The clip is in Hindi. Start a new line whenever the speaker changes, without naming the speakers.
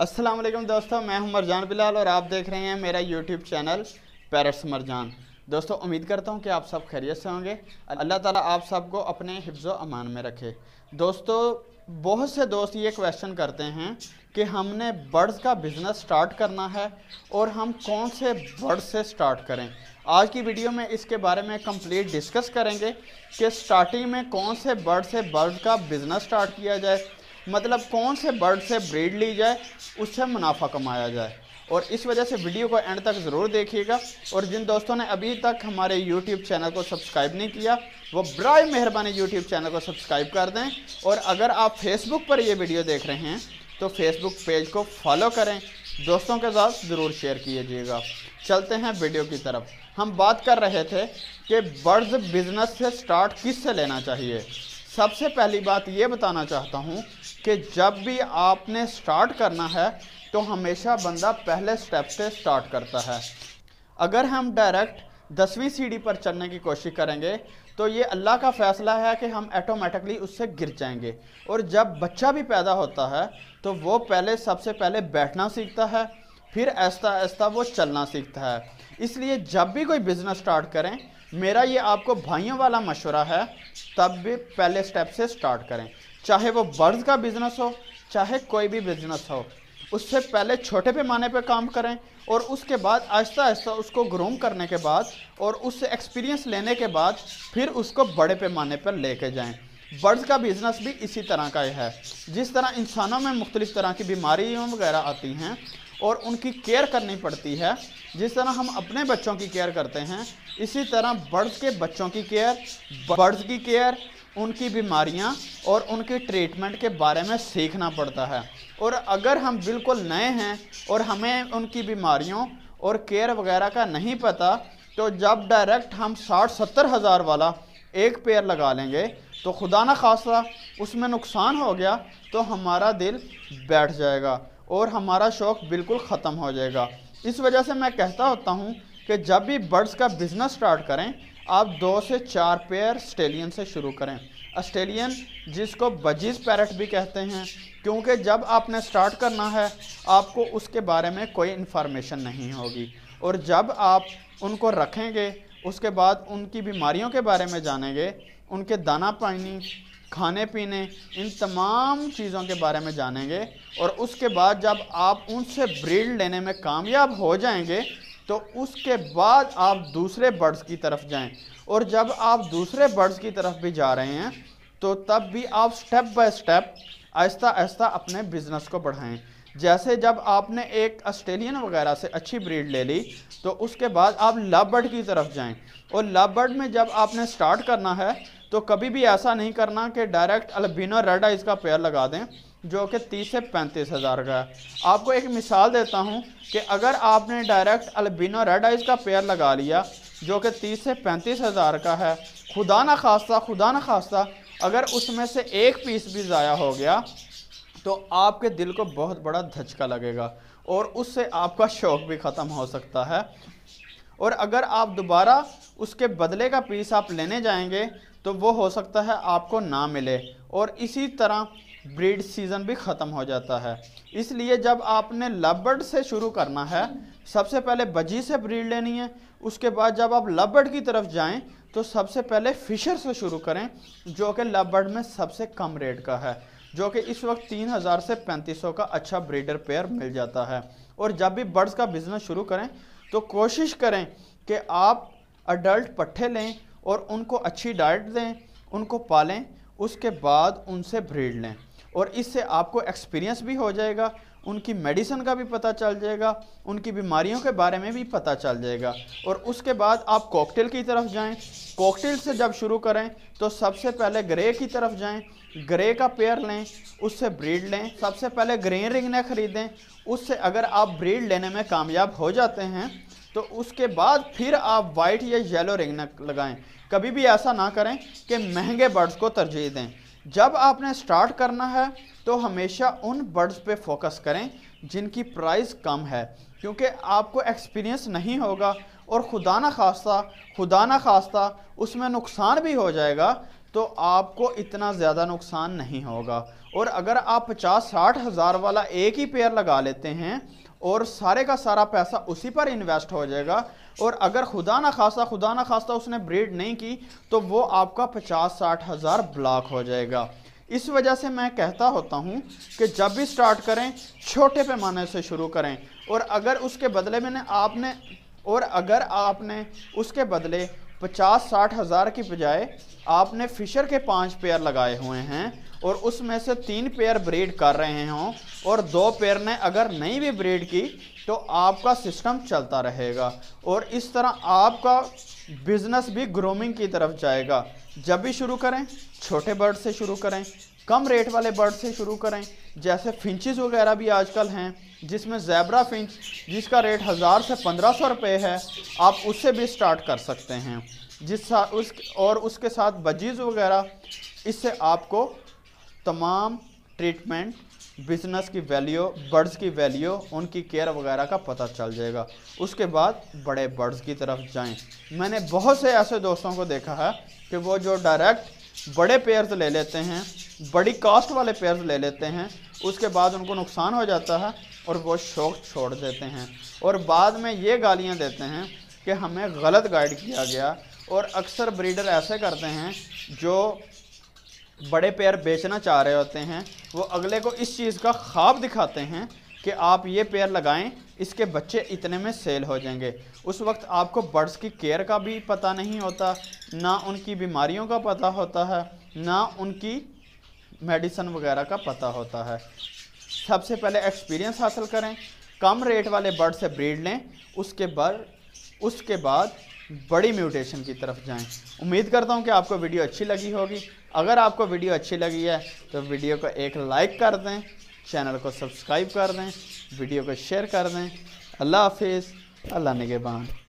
अस्सलाम वालेकुम दोस्तों मैं हूं मरजान बिलाल और आप देख रहे हैं मेरा यूट्यूब चैनल पैरस मरजान दोस्तों उम्मीद करता हूं कि आप सब खैरियत से होंगे अल्लाह ताला आप सबको अपने हिफ्ज़ अमान में रखे दोस्तों बहुत से दोस्त ये क्वेश्चन करते हैं कि हमने बर्ड्स का बिज़नेस स्टार्ट करना है और हम कौन से बर्ड से स्टार्ट करें आज की वीडियो में इसके बारे में कंप्लीट डिस्कस करेंगे कि स्टार्टिंग में कौन से बर्ड से बर्ड का बिज़नेस स्टार्ट किया जाए मतलब कौन से बर्ड से ब्रीड ली जाए उससे मुनाफा कमाया जाए और इस वजह से वीडियो को एंड तक ज़रूर देखिएगा और जिन दोस्तों ने अभी तक हमारे यूट्यूब चैनल को सब्सक्राइब नहीं किया वो बर मेहरबानी यूट्यूब चैनल को सब्सक्राइब कर दें और अगर आप फेसबुक पर ये वीडियो देख रहे हैं तो फेसबुक पेज को फॉलो करें दोस्तों के साथ ज़रूर शेयर कीजिएगा चलते हैं वीडियो की तरफ हम बात कर रहे थे कि बर्ड्स बिजनेस से स्टार्ट किस से लेना चाहिए सबसे पहली बात ये बताना चाहता हूँ कि जब भी आपने स्टार्ट करना है तो हमेशा बंदा पहले स्टेप से स्टार्ट करता है अगर हम डायरेक्ट दसवीं सीढ़ी पर चलने की कोशिश करेंगे तो ये अल्लाह का फ़ैसला है कि हम ऐटोमेटिकली उससे गिर जाएंगे और जब बच्चा भी पैदा होता है तो वो पहले सबसे पहले बैठना सीखता है फिर ऐसा ऐसा वो चलना सीखता है इसलिए जब भी कोई बिज़नेस स्टार्ट करें मेरा ये आपको भाइयों वाला मशवरा है तब भी पहले स्टेप से स्टार्ट करें चाहे वो बर्ड्स का बिज़नेस हो चाहे कोई भी बिज़नेस हो उससे पहले छोटे पैमाने पे काम करें और उसके बाद आहिस्ता आहिस्ता उसको ग्रूम करने के बाद और उससे एक्सपीरियंस लेने के बाद फिर उसको बड़े पैमाने पर लेके जाएं बर्ड्स का बिज़नेस भी इसी तरह का है जिस तरह इंसानों में मुख्तलिफ़ तरह की बीमारियाँ वगैरह आती हैं और उनकी केयर करनी पड़ती है जिस तरह हम अपने बच्चों की केयर करते हैं इसी तरह बर्ड्स के बच्चों की केयर बर्ड्स की केयर उनकी बीमारियां और उनके ट्रीटमेंट के बारे में सीखना पड़ता है और अगर हम बिल्कुल नए हैं और हमें उनकी बीमारियों और केयर वगैरह का नहीं पता तो जब डायरेक्ट हम साठ सत्तर हज़ार वाला एक पेयर लगा लेंगे तो खुदा न खासा उसमें नुकसान हो गया तो हमारा दिल बैठ जाएगा और हमारा शौक बिल्कुल ख़त्म हो जाएगा इस वजह से मैं कहता होता हूँ कि जब भी बर्ड्स का बिज़नेस स्टार्ट करें आप दो से चार पेयर स्टेलियन से शुरू करें ऑस्ट्रेलियन जिसको बजीज पैरट भी कहते हैं क्योंकि जब आपने स्टार्ट करना है आपको उसके बारे में कोई इन्फॉर्मेशन नहीं होगी और जब आप उनको रखेंगे उसके बाद उनकी बीमारियों के बारे में जानेंगे उनके दाना पानी खाने पीने इन तमाम चीज़ों के बारे में जानेंगे और उसके बाद जब आप उनसे ब्रीड लेने में कामयाब हो जाएंगे तो उसके बाद आप दूसरे बर्ड्स की तरफ जाएं और जब आप दूसरे बर्ड्स की तरफ भी जा रहे हैं तो तब भी आप स्टेप बाय स्टेप आहिस्ता आहिस्ता अपने बिजनेस को बढ़ाएं जैसे जब आपने एक ऑस्ट्रेलियन वगैरह से अच्छी ब्रीड ले ली तो उसके बाद आप लव बर्ड की तरफ जाएं और लव बर्ड में जब आपने स्टार्ट करना है तो कभी भी ऐसा नहीं करना कि डायरेक्ट अल्बिनो रेडा इसका पेयर लगा दें जो कि तीस से पैंतीस हज़ार का है आपको एक मिसाल देता हूँ कि अगर आपने डायरेक्ट अल्बिनो रेड आइज का पेयर लगा लिया जो कि तीस से पैंतीस हज़ार का है खुदा ना खास्ता खुदा ना खास्ता अगर उसमें से एक पीस भी ज़ाया हो गया तो आपके दिल को बहुत बड़ा धचका लगेगा और उससे आपका शौक़ भी ख़त्म हो सकता है और अगर आप दोबारा उसके बदले का पीस आप लेने जाएंगे तो वो हो सकता है आपको ना मिले और इसी तरह ब्रीड सीज़न भी ख़त्म हो जाता है इसलिए जब आपने लबर्ड से शुरू करना है सबसे पहले बजी से ब्रीड लेनी है उसके बाद जब आप लबर्ड की तरफ जाएं तो सबसे पहले फिशर से शुरू करें जो कि लबर्ड में सबसे कम रेट का है जो कि इस वक्त 3000 से 3500 का अच्छा ब्रीडर पेयर मिल जाता है और जब भी बर्ड्स का बिज़नेस शुरू करें तो कोशिश करें कि आप अडल्ट पट्ठे लें और उनको अच्छी डाइट दें उनको पालें उसके बाद उनसे ब्रीड लें और इससे आपको एक्सपीरियंस भी हो जाएगा उनकी मेडिसिन का भी पता चल जाएगा उनकी बीमारियों के बारे में भी पता चल जाएगा और उसके बाद आप कॉकटेल की तरफ जाएं कॉकटेल से जब शुरू करें तो सबसे पहले ग्रे की तरफ जाएं ग्रे का पेयर लें उससे ब्रीड लें सबसे पहले ग्रे रिंग ने ख़रीदें उससे अगर आप ब्रीड लेने में कामयाब हो जाते हैं तो उसके बाद फिर आप वाइट या येलो रिंग लगाएं कभी भी ऐसा ना करें कि महंगे बर्ड्स को तरजीह दें जब आपने स्टार्ट करना है तो हमेशा उन बर्ड्स पे फोकस करें जिनकी प्राइस कम है क्योंकि आपको एक्सपीरियंस नहीं होगा और खुदा ना खास्ता खुदा ना खास्ता उसमें नुकसान भी हो जाएगा तो आपको इतना ज़्यादा नुकसान नहीं होगा और अगर आप पचास साठ हज़ार वाला एक ही पेयर लगा लेते हैं और सारे का सारा पैसा उसी पर इन्वेस्ट हो जाएगा और अगर खुदा ना खासा खुदा ना खासा उसने ब्रीड नहीं की तो वो आपका पचास साठ हज़ार ब्लॉक हो जाएगा इस वजह से मैं कहता होता हूँ कि जब भी स्टार्ट करें छोटे पैमाने से शुरू करें और अगर उसके बदले में आपने और अगर आपने उसके बदले पचास साठ हज़ार की बजाय आपने फिशर के पाँच पेयर लगाए हुए हैं और उसमें से तीन पेयर ब्रीड कर रहे हों और दो पेयर ने अगर नहीं भी ब्रीड की तो आपका सिस्टम चलता रहेगा और इस तरह आपका बिजनेस भी ग्रोमिंग की तरफ जाएगा जब भी शुरू करें छोटे बर्ड से शुरू करें कम रेट वाले बर्ड से शुरू करें जैसे फिंचज़ वगैरह भी आजकल हैं जिसमें जैबरा फिंच जिसका रेट हज़ार से पंद्रह सौ रुपये है आप उससे भी स्टार्ट कर सकते हैं जिस उस और उसके साथ बजीज़ वगैरह इससे आपको तमाम ट्रीटमेंट बिजनेस की वैल्यू बर्ड्स की वैल्यू उनकी केयर वगैरह का पता चल जाएगा उसके बाद बड़े बर्ड्स की तरफ जाएं मैंने बहुत से ऐसे दोस्तों को देखा है कि वो जो डायरेक्ट बड़े पेयर्स ले लेते हैं बड़ी कास्ट वाले पेयर्स ले लेते हैं उसके बाद उनको नुकसान हो जाता है और वो शौक छोड़ देते हैं और बाद में ये गालियाँ देते हैं कि हमें गलत गाइड किया गया और अक्सर ब्रीडर ऐसे करते हैं जो बड़े पेयर बेचना चाह रहे होते हैं वो अगले को इस चीज़ का ख्वाब दिखाते हैं कि आप ये पेयर लगाएं इसके बच्चे इतने में सेल हो जाएंगे उस वक्त आपको बर्ड्स की केयर का भी पता नहीं होता ना उनकी बीमारियों का पता होता है ना उनकी मेडिसन वगैरह का पता होता है सबसे पहले एक्सपीरियंस हासिल करें कम रेट वाले बर्ड से ब्रीड लें उसके बाद उसके बाद बड़ी म्यूटेशन की तरफ जाएं उम्मीद करता हूं कि आपको वीडियो अच्छी लगी होगी अगर आपको वीडियो अच्छी लगी है तो वीडियो को एक लाइक कर दें चैनल को सब्सक्राइब कर दें वीडियो को शेयर कर दें अल्लाह हाफिज़ अल्लाह नगेबान